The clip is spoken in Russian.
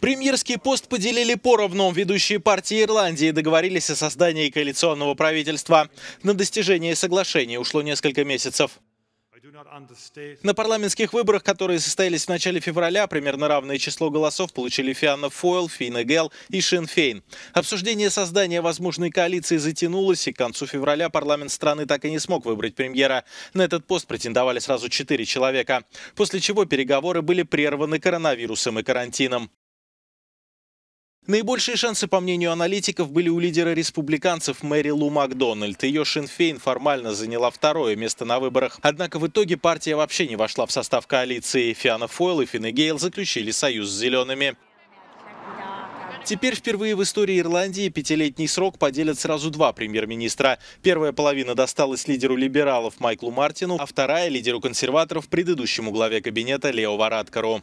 Премьерский пост поделили поровну. Ведущие партии Ирландии договорились о создании коалиционного правительства. На достижение соглашения ушло несколько месяцев. На парламентских выборах, которые состоялись в начале февраля, примерно равное число голосов получили Фианна Фойл, Финна Гел и Фейн. Обсуждение создания возможной коалиции затянулось, и к концу февраля парламент страны так и не смог выбрать премьера. На этот пост претендовали сразу четыре человека, после чего переговоры были прерваны коронавирусом и карантином. Наибольшие шансы, по мнению аналитиков, были у лидера республиканцев Мэри Лу Макдональд. Ее Шинфейн формально заняла второе место на выборах. Однако в итоге партия вообще не вошла в состав коалиции. Фиана Фойл и Финне Гейл заключили союз с зелеными. Теперь впервые в истории Ирландии пятилетний срок поделят сразу два премьер-министра. Первая половина досталась лидеру либералов Майклу Мартину, а вторая – лидеру консерваторов, предыдущему главе кабинета Лео Вараткару.